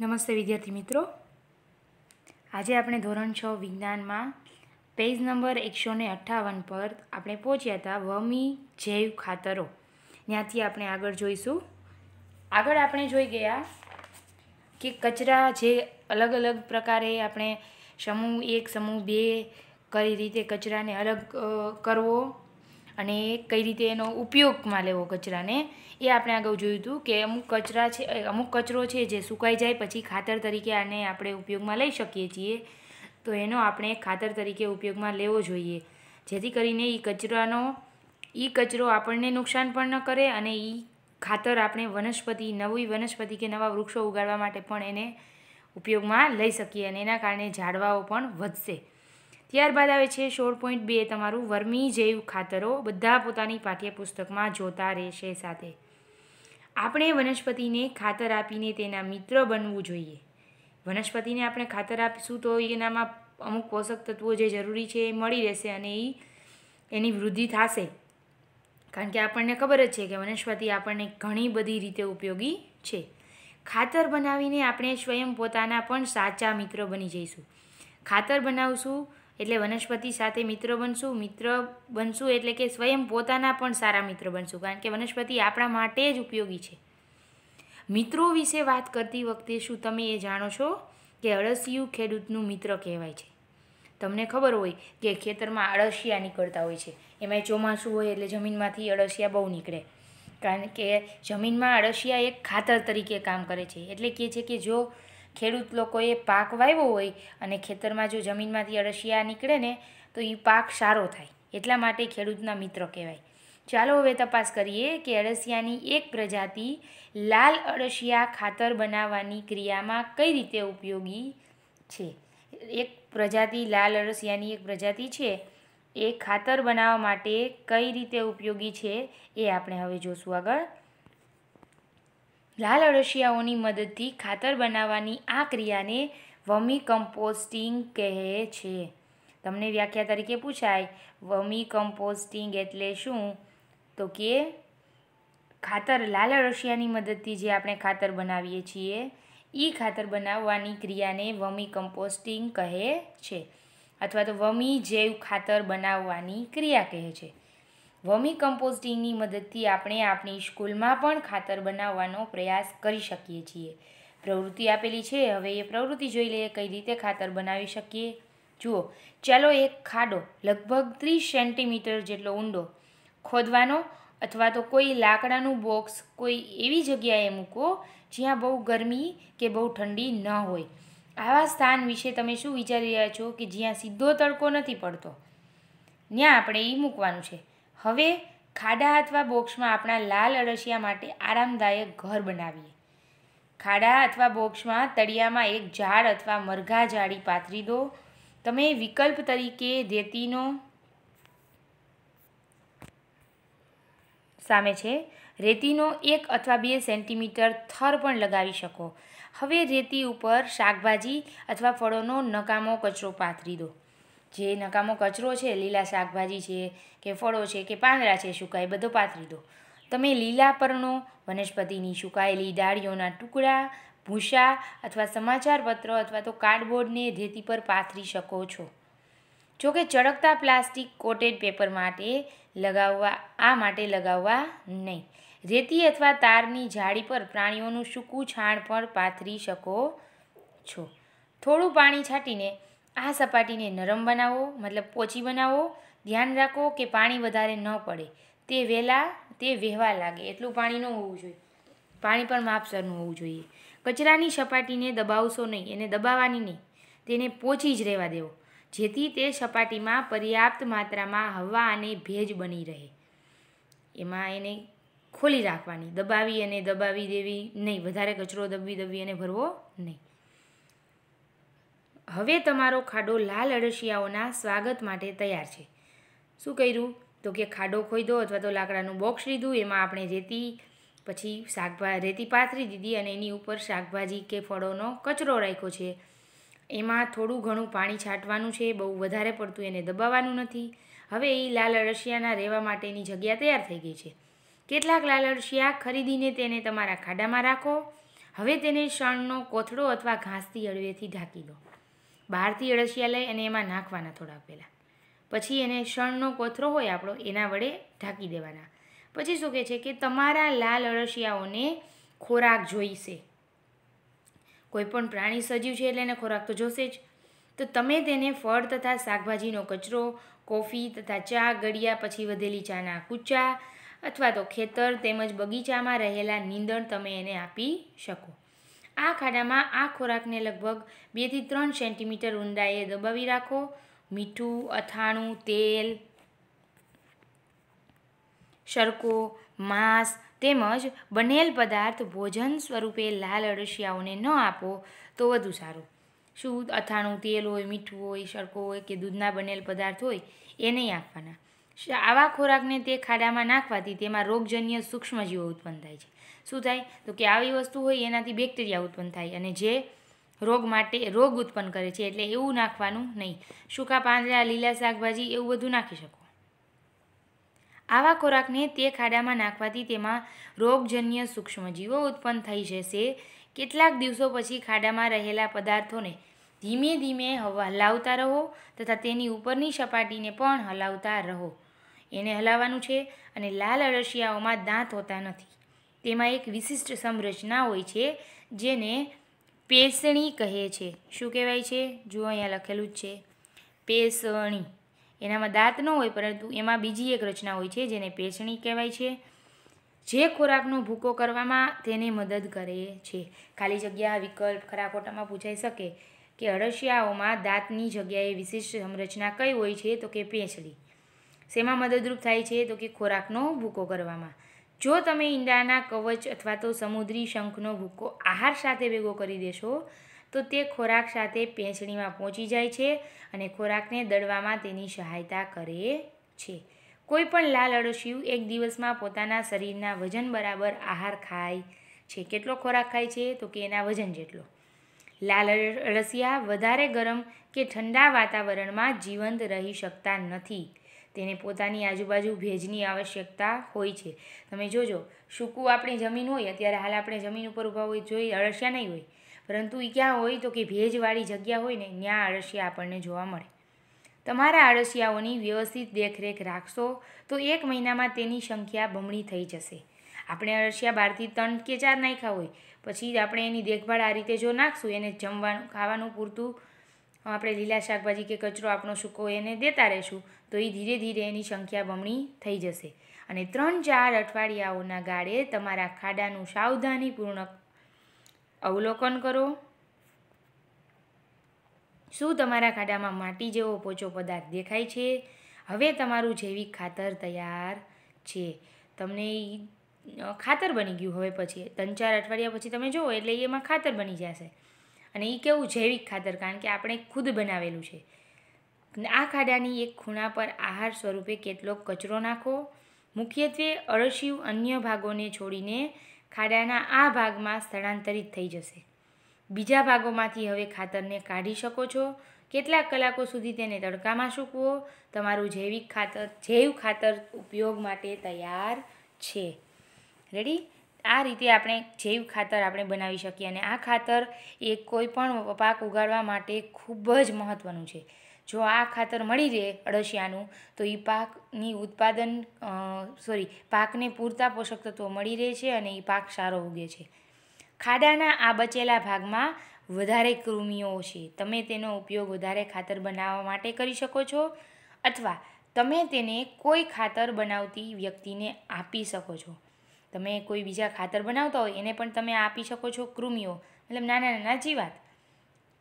નમસ્તે વિદ્યાર્થી મિત્રો આજે આપણે ધોરણ છ વિજ્ઞાનમાં પેજ નંબર એકસો ને અઠ્ઠાવન પર આપણે પહોંચ્યા હતા વમી જૈવ ખાતરો ત્યાંથી આપણે આગળ જોઈશું આગળ આપણે જોઈ ગયા કે કચરા જે અલગ અલગ પ્રકારે આપણે સમૂહ એક સમૂહ બે કઈ રીતે કચરાને અલગ કરવો અને કઈ રીતે એનો ઉપયોગમાં લેવો કચરાને એ આપણે આગળ જોયું હતું કે અમુક કચરા છે અમુક કચરો છે જે સુકાઈ જાય પછી ખાતર તરીકે આને આપણે ઉપયોગમાં લઈ શકીએ છીએ તો એનો આપણે ખાતર તરીકે ઉપયોગમાં લેવો જોઈએ જેથી કરીને એ કચરાનો એ કચરો આપણને નુકસાન પણ ન કરે અને એ ખાતર આપણે વનસ્પતિ નવી વનસ્પતિ કે નવા વૃક્ષો ઉગાડવા માટે પણ એને ઉપયોગમાં લઈ શકીએ અને એના કારણે ઝાડવાઓ પણ વધશે ત્યારબાદ આવે છે સોળ પોઈન્ટ બે તમારું વર્મી જૈવ ખાતરો બધા પોતાની પાઠ્યપુસ્તકમાં જોતા રહેશે સાથે આપણે વનસ્પતિને ખાતર આપીને તેના મિત્ર બનવું જોઈએ વનસ્પતિને આપણે ખાતર આપીશું તો એનામાં અમુક પોષક તત્વો જે જરૂરી છે એ મળી રહેશે અને એ એની વૃદ્ધિ થશે કારણ કે આપણને ખબર જ છે કે વનસ્પતિ આપણને ઘણી બધી રીતે ઉપયોગી છે ખાતર બનાવીને આપણે સ્વયં પોતાના પણ સાચા મિત્ર બની જઈશું ખાતર બનાવશું એટલે વનસ્પતિ સાથે મિત્ર બનશું મિત્ર બનશું એટલે કે સ્વયં પોતાના પણ સારા મિત્ર બનશું કારણ કે વનસ્પતિ આપણા માટે જ ઉપયોગી છે મિત્રો વિશે વાત કરતી વખતે શું તમે એ જાણો છો કે અળસિયું ખેડૂતનું મિત્ર કહેવાય છે તમને ખબર હોય કે ખેતરમાં અળસિયા નીકળતા હોય છે એમાં ચોમાસું હોય એટલે જમીનમાંથી અળસિયા બહુ નીકળે કારણ કે જમીનમાં અળસિયા એક ખાતર તરીકે કામ કરે છે એટલે કે છે કે જો ખેડૂત લોકોએ પાક વાવ્યો હોય અને ખેતરમાં જો જમીનમાંથી અળસિયા નીકળે ને તો એ પાક સારો થાય એટલા માટે ખેડૂતના મિત્ર કહેવાય ચાલો હવે તપાસ કરીએ કે અળસિયાની એક પ્રજાતિ લાલ અળસિયા ખાતર બનાવવાની ક્રિયામાં કઈ રીતે ઉપયોગી છે એક પ્રજાતિ લાલ અળસિયાની એક પ્રજાતિ છે એ ખાતર બનાવવા માટે કઈ રીતે ઉપયોગી છે એ આપણે હવે જોશું આગળ લાલ અળસિયાઓની મદદથી ખાતર બનાવવાની આ ક્રિયાને વમી કમ્પોસ્ટિંગ કહે છે તમને વ્યાખ્યા તરીકે પૂછાય વમી કમ્પોસ્ટિંગ એટલે શું તો કે ખાતર લાલ અળસિયાની મદદથી જે આપણે ખાતર બનાવીએ છીએ એ ખાતર બનાવવાની ક્રિયાને વમી કમ્પોસ્ટિંગ કહે છે અથવા તો વમી જૈવ ખાતર બનાવવાની ક્રિયા કહે છે વમી કમ્પોસ્ટિંગની મદદથી આપણે આપણી સ્કૂલમાં પણ ખાતર બનાવવાનો પ્રયાસ કરી શકીએ છીએ પ્રવૃત્તિ આપેલી છે હવે એ પ્રવૃત્તિ જોઈ લઈએ કઈ રીતે ખાતર બનાવી શકીએ જુઓ ચાલો એક ખાડો લગભગ ત્રીસ સેન્ટીમીટર જેટલો ઊંડો ખોદવાનો અથવા તો કોઈ લાકડાનું બોક્સ કોઈ એવી જગ્યાએ મૂકો જ્યાં બહુ ગરમી કે બહુ ઠંડી ન હોય આવા સ્થાન વિશે તમે શું વિચારી રહ્યા છો કે જ્યાં સીધો તડકો નથી પડતો ત્યાં આપણે એ મૂકવાનું છે હવે ખાડા અથવા બોક્સમાં આપણા લાલ અળસિયા માટે આરામદાયક ઘર બનાવીએ ખાડા અથવા બોક્સમાં તળિયામાં એક ઝાડ અથવા મરઘા જાળી પાથરી દો તમે વિકલ્પ તરીકે રેતીનો સામે છે રેતીનો એક અથવા બે સેન્ટીમીટર થર પણ લગાવી શકો હવે રેતી ઉપર શાકભાજી અથવા ફળોનો નકામો કચરો પાથરી દો જે નકામો કચરો છે લીલા શાકભાજી છે કે ફળો છે કે પાંદડા છે સુકાય બધો પાથરી દો તમે લીલા પરણો વનસ્પતિની સુકાયેલી ડાળીઓના ટુકડા ભૂસા અથવા સમાચારપત્ર અથવા તો કાર્ડબોર્ડને ધેતી પર પાથરી શકો છો જોકે ચળકતા પ્લાસ્ટિક કોટેડ પેપર માટે લગાવવા આ માટે લગાવવા નહીં રેતી અથવા તારની જાળી પર પ્રાણીઓનું સૂકું છાણ પણ પાથરી શકો છો થોડું પાણી છાંટીને આ સપાટીને નરમ બનાવો મતલબ પોચી બનાવો ધ્યાન રાખો કે પાણી વધારે ન પડે તે વહેલા તે વહેવા લાગે એટલું પાણી ન હોવું જોઈએ પાણી પણ માપસરનું હોવું જોઈએ કચરાની સપાટીને દબાવશો નહીં એને દબાવવાની નહીં તેને પોચી જ રહેવા દેવો જેથી તે સપાટીમાં પર્યાપ્ત માત્રામાં હવા અને ભેજ બની રહે એમાં એને ખોલી રાખવાની દબાવી અને દબાવી દેવી નહીં વધારે કચરો દબી દબી અને ભરવો નહીં હવે તમારો ખાડો લાલ અળસિયાઓના સ્વાગત માટે તૈયાર છે શું કર્યું તો કે ખાડો ખોઈ અથવા તો લાકડાનું બોક્સ લીધું એમાં આપણે રેતી પછી શાકભા રેતી પાથરી દીધી અને એની ઉપર શાકભાજી કે ફળોનો કચરો રાખ્યો છે એમાં થોડું ઘણું પાણી છાંટવાનું છે બહુ વધારે પડતું એને દબાવવાનું નથી હવે એ લાલ અળસિયાના રહેવા માટેની જગ્યા તૈયાર થઈ ગઈ છે કેટલાક લાલ અળસિયા ખરીદીને તેને તમારા ખાડામાં રાખો હવે તેને શણનો કોથળો અથવા ઘાસથી અળવેથી ઢાંકી દો બહારથી અળસિયા લઈ અને એમાં નાખવાના થોડા પહેલાં પછી એને શણનો કોથરો હોય આપણો એના વડે ઢાંકી દેવાના પછી શું કહે છે કે તમારા લાલ અળસિયાઓને ખોરાક જોઈશે કોઈ પણ પ્રાણી સજીવ છે એટલે એને ખોરાક તો જોશે જ તો તમે તેને ફળ તથા શાકભાજીનો કચરો કોફી તથા ચા ગળિયા પછી વધેલી ચાના કૂચા અથવા તો ખેતર તેમજ બગીચામાં રહેલા નીંદણ તમે એને આપી શકો આ ખાડામાં આ ખોરાકને લગભગ બેથી ત્રણ સેન્ટીમીટર ઊંડાઈએ દબાવી રાખો મીઠું અથાણું તેલ સરકો માંસ તેમજ બનેલ પદાર્થ ભોજન સ્વરૂપે લાલ અળસિયાઓને ન આપો તો વધુ સારું શું અથાણું તેલ હોય મીઠું હોય સરકો હોય કે દૂધના બનેલ પદાર્થ હોય એ નહીં આપવાના આવા ખોરાકને તે ખાડામાં નાખવાથી તેમાં રોગજન્ય સૂક્ષ્મજીવો ઉત્પન્ન થાય છે શું થાય તો કે આવી વસ્તુ હોય એનાથી બેક્ટેરિયા ઉત્પન્ન થાય અને જે રોગ માટે રોગ ઉત્પન્ન કરે છે એટલે એવું નાખવાનું નહીં સૂકા પાંદડા લીલા શાકભાજી એવું બધું નાખી શકો આવા ખોરાકને તે ખાડામાં નાખવાથી તેમાં રોગજન્ય સૂક્ષ્મજીવો ઉત્પન્ન થઈ જશે કેટલાક દિવસો પછી ખાડામાં રહેલા પદાર્થોને ધીમે ધીમે હવા હલાવતા રહો તથા તેની ઉપરની સપાટીને પણ હલાવતા રહો એને હલાવવાનું છે અને લાલ અળસિયાઓમાં દાંત હોતા નથી તેમાં એક વિશિષ્ટ સંરચના હોય છે જેને પેસણી કહે છે શું કહેવાય છે જુઓ અહીંયા લખેલું જ છે પેસણી એનામાં દાંત ન હોય પરંતુ એમાં બીજી એક રચના હોય છે જેને પેસણી કહેવાય છે જે ખોરાકનો ભૂકો કરવામાં તેને મદદ કરે છે ખાલી જગ્યા વિકલ્પ ખરાખોટામાં પૂછાઈ શકે કે અળસિયાઓમાં દાંતની જગ્યાએ વિશિષ્ટ સંરચના કઈ હોય છે તો કે પેંસળી શેમાં મદદરૂપ થાય છે તો કે ખોરાકનો ભૂકો કરવામાં જો તમે ઈંડાના કવચ અથવા તો સમુદ્રી શંખનો ભૂકો આહાર સાથે ભેગો કરી દેશો તો તે ખોરાક સાથે પેંચણીમાં પહોંચી જાય છે અને ખોરાકને દળવામાં તેની સહાયતા કરે છે કોઈ પણ લાલ અળસિયું એક દિવસમાં પોતાના શરીરના વજન બરાબર આહાર ખાય છે કેટલો ખોરાક ખાય છે તો કે એના વજન જેટલો લાલ અળસિયા વધારે ગરમ કે ઠંડા વાતાવરણમાં જીવંત રહી શકતા નથી તેને પોતાની આજુબાજુ ભેજની આવશ્યકતા હોય છે તમે જોજો સૂકું આપણી જમીન હોય અત્યારે હાલ આપણે જમીન ઉપર ઊભા હોય જોઈ અળસિયા નહીં હોય પરંતુ એ ક્યાં હોય તો કે ભેજવાળી જગ્યા હોય ને ત્યાં અળસિયા આપણને જોવા મળે તમારા અળસિયાઓની વ્યવસ્થિત દેખરેખ રાખશો તો એક મહિનામાં તેની સંખ્યા બમણી થઈ જશે આપણે અળસિયા બહારથી ત્રણ કે ચાર નાખ્યા હોય પછી આપણે એની દેખભાળ આ રીતે જો નાખશું એને જમવાનું ખાવાનું પૂરતું આપણે લીલા શાકભાજી કે કચરો આપણો સૂકો એને દેતા રહેશું તો એ ધીરે ધીરે એની સંખ્યા બમણી થઈ જશે અને ત્રણ ચાર અઠવાડિયાઓના ગાળે તમારા ખાડાનું સાવધાનીપૂર્ણ અવલોકન કરો શું તમારા ખાડામાં માટી જેવો પોચો પદાર્થ દેખાય છે હવે તમારું જૈવિક ખાતર તૈયાર છે તમને ખાતર બની ગયું હવે પછી ત્રણ ચાર અઠવાડિયા પછી તમે જુઓ એટલે એમાં ખાતર બની જશે અને એ કેવું જૈવિક ખાતર કારણ કે આપણે ખુદ બનાવેલું છે આ ખાડાની એક ખૂણા પર આહાર સ્વરૂપે કેટલોક કચરો નાખો મુખ્યત્વે અળસિયું અન્ય ભાગોને છોડીને ખાડાના આ ભાગમાં સ્થળાંતરિત થઈ જશે બીજા ભાગોમાંથી હવે ખાતરને કાઢી શકો છો કેટલાક કલાકો સુધી તેને તડકામાં સૂકવો તમારું જૈવિક ખાતર જૈવ ખાતર ઉપયોગ માટે તૈયાર છે રેડી આ રીતે આપણે જૈવ ખાતર આપણે બનાવી શકીએ અને આ ખાતર એ કોઈ પણ પાક ઉગાડવા માટે ખૂબ જ મહત્ત્વનું છે જો આ ખાતર મળી રહે અળસિયાનું તો એ પાકની ઉત્પાદન સોરી પાકને પૂરતા પોષક તત્વો મળી રહે છે અને એ પાક સારો ઉગે છે ખાડાના આ બચેલા ભાગમાં વધારે કૃમિઓ છે તમે તેનો ઉપયોગ વધારે ખાતર બનાવવા માટે કરી શકો છો અથવા તમે તેને કોઈ ખાતર બનાવતી વ્યક્તિને આપી શકો છો તમે કોઈ બીજા ખાતર બનાવતા હોય એને પણ તમે આપી શકો છો કૃમિઓ મતલબ નાના નાના જીવાત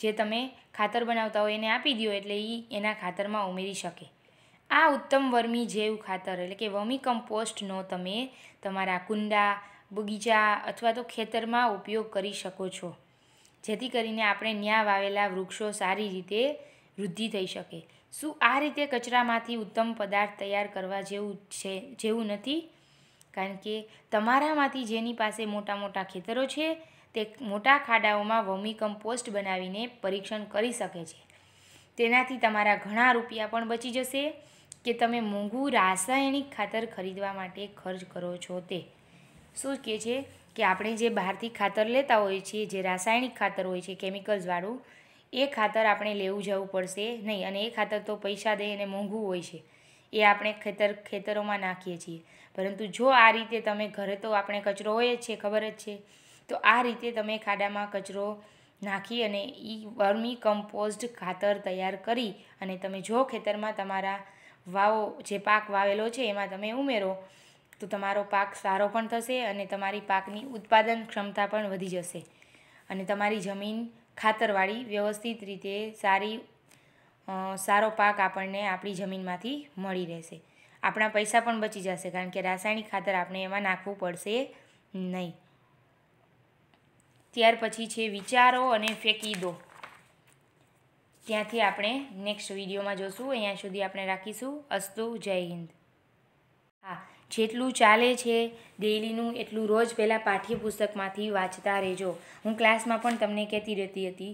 જે તમે ખાતર બનાવતા હોય એને આપી દો એટલે એ એના ખાતરમાં ઉમેરી શકે આ ઉત્તમ વર્મી જૈવ ખાતર એટલે કે વર્મી કમ્પોસ્ટનો તમે તમારા કુંડા બગીચા અથવા તો ખેતરમાં ઉપયોગ કરી શકો છો જેથી કરીને આપણે ન્યા વાવેલા વૃક્ષો સારી રીતે વૃદ્ધિ થઈ શકે શું આ રીતે કચરામાંથી ઉત્તમ પદાર્થ તૈયાર કરવા જેવું છે જેવું નથી કારણ કે તમારામાંથી જેની પાસે મોટા મોટા ખેતરો છે તે મોટા ખાડાઓમાં વમી કમ્પોસ્ટ બનાવીને પરીક્ષણ કરી શકે છે તેનાથી તમારા ઘણા રૂપિયા પણ બચી જશે કે તમે મોંઘું રાસાયણિક ખાતર ખરીદવા માટે ખર્ચ કરો છો તે શું કહે છે કે આપણે જે બહારથી ખાતર લેતા હોઈએ છીએ જે રાસાયણિક ખાતર હોય છે કેમિકલ્સવાળું એ ખાતર આપણે લેવું જવું પડશે નહીં અને એ ખાતર તો પૈસા દઈ અને મોંઘું હોય છે એ આપણે ખેતર ખેતરોમાં નાખીએ છીએ પરંતુ જો આ રીતે તમે ઘરે તો આપણે કચરો હોય જ છે ખબર જ છે તો આ રીતે તમે ખાડામાં કચરો નાખી અને એ વર્મી કમ્પોઝ્ડ ખાતર તૈયાર કરી અને તમે જો ખેતરમાં તમારા વાવો જે પાક વાવેલો છે એમાં તમે ઉમેરો તો તમારો પાક સારો પણ થશે અને તમારી પાકની ઉત્પાદન ક્ષમતા પણ વધી જશે અને તમારી જમીન ખાતરવાળી વ્યવસ્થિત રીતે સારી સારો પાક આપણને આપણી જમીનમાંથી મળી રહેશે આપણા પૈસા પણ બચી જશે કારણ કે રાસાયણિક ખાતર આપણે એમાં નાખવું પડશે નહીં ત્યાર પછી છે વિચારો અને ફેંકી દો ત્યાંથી આપણે નેક્સ્ટ વિડીયોમાં જોશું અહીંયા સુધી આપણે રાખીશું અસ્તુ જય હિન્દ હા જેટલું ચાલે છે ડેઈલીનું એટલું રોજ પહેલાં પાઠ્યપુસ્તકમાંથી વાંચતા રહેજો હું ક્લાસમાં પણ તમને કહેતી રહેતી હતી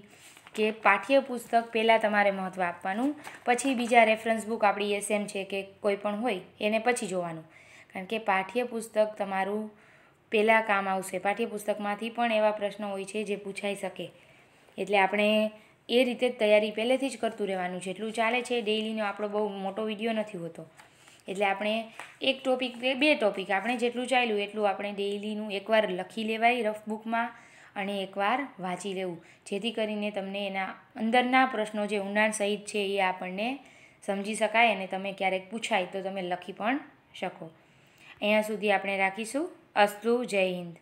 કે પાઠ્યપુસ્તક પહેલાં તમારે મહત્ત્વ આપવાનું પછી બીજા રેફરન્સ બુક આપણી એસએમ છે કે કોઈ પણ હોય એને પછી જોવાનું કારણ કે પાઠ્યપુસ્તક તમારું પહેલાં કામ આવશે પાઠ્યપુસ્તકમાંથી પણ એવા પ્રશ્નો હોય છે જે પૂછાઈ શકે એટલે આપણે એ રીતે તૈયારી પહેલેથી જ કરતું રહેવાનું છે એટલું ચાલે છે ડેઇલીનો આપણો બહુ મોટો વિડીયો નથી હોતો એટલે આપણે એક ટોપિક કે બે ટોપિક આપણે જેટલું ચાલ્યું એટલું આપણે ડેઇલીનું એકવાર લખી લેવાય રફબુકમાં અને એકવાર વાંચી લેવું જેથી કરીને તમને એના અંદરના પ્રશ્નો જે ઊંડાણ સહિત છે એ આપણને સમજી શકાય અને તમે ક્યારેક પૂછાય તો તમે લખી પણ શકો અહીંયા સુધી આપણે રાખીશું અસ્તુ જય હિન્દ